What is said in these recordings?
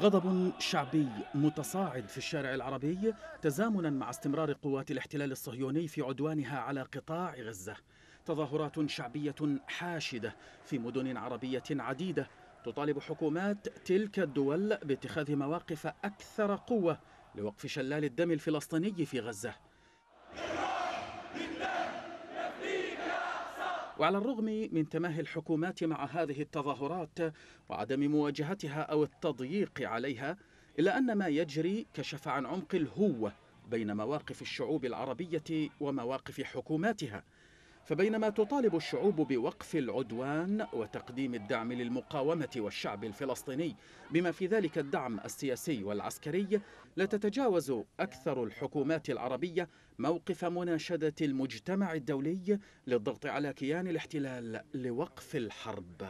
غضب شعبي متصاعد في الشارع العربي تزامنا مع استمرار قوات الاحتلال الصهيوني في عدوانها على قطاع غزه تظاهرات شعبيه حاشده في مدن عربيه عديده تطالب حكومات تلك الدول باتخاذ مواقف اكثر قوه لوقف شلال الدم الفلسطيني في غزه وعلى الرغم من تماهي الحكومات مع هذه التظاهرات وعدم مواجهتها أو التضييق عليها إلا أن ما يجري كشف عن عمق الهوة بين مواقف الشعوب العربية ومواقف حكوماتها فبينما تطالب الشعوب بوقف العدوان وتقديم الدعم للمقاومة والشعب الفلسطيني بما في ذلك الدعم السياسي والعسكري لا تتجاوز أكثر الحكومات العربية موقف مناشدة المجتمع الدولي للضغط على كيان الاحتلال لوقف الحرب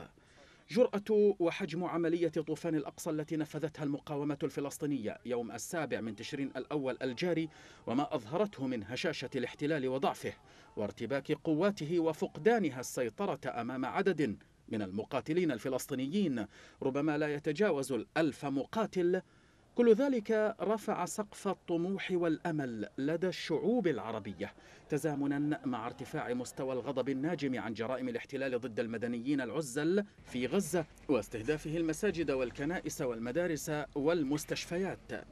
جرأة وحجم عملية طوفان الأقصى التي نفذتها المقاومة الفلسطينية يوم السابع من تشرين الأول الجاري وما أظهرته من هشاشة الاحتلال وضعفه وارتباك قواته وفقدانها السيطرة أمام عدد من المقاتلين الفلسطينيين ربما لا يتجاوز الألف مقاتل كل ذلك رفع سقف الطموح والامل لدى الشعوب العربيه تزامنا مع ارتفاع مستوى الغضب الناجم عن جرائم الاحتلال ضد المدنيين العزل في غزه واستهدافه المساجد والكنائس والمدارس والمستشفيات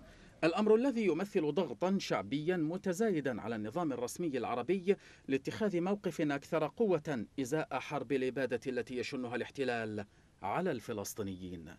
الأمر الذي يمثل ضغطا شعبيا متزايدا على النظام الرسمي العربي لاتخاذ موقف أكثر قوة إزاء حرب الإبادة التي يشنها الاحتلال على الفلسطينيين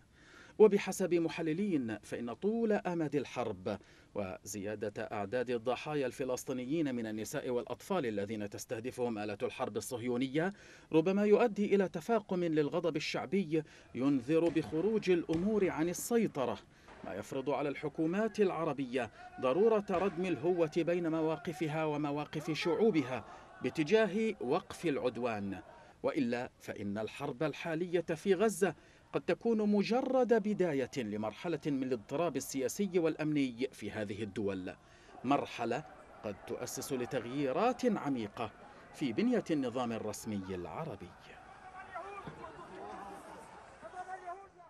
وبحسب محللين فإن طول أمد الحرب وزيادة أعداد الضحايا الفلسطينيين من النساء والأطفال الذين تستهدفهم آلة الحرب الصهيونية ربما يؤدي إلى تفاقم للغضب الشعبي ينذر بخروج الأمور عن السيطرة ما يفرض على الحكومات العربية ضرورة ردم الهوة بين مواقفها ومواقف شعوبها باتجاه وقف العدوان وإلا فإن الحرب الحالية في غزة قد تكون مجرد بداية لمرحلة من الاضطراب السياسي والأمني في هذه الدول مرحلة قد تؤسس لتغييرات عميقة في بنية النظام الرسمي العربي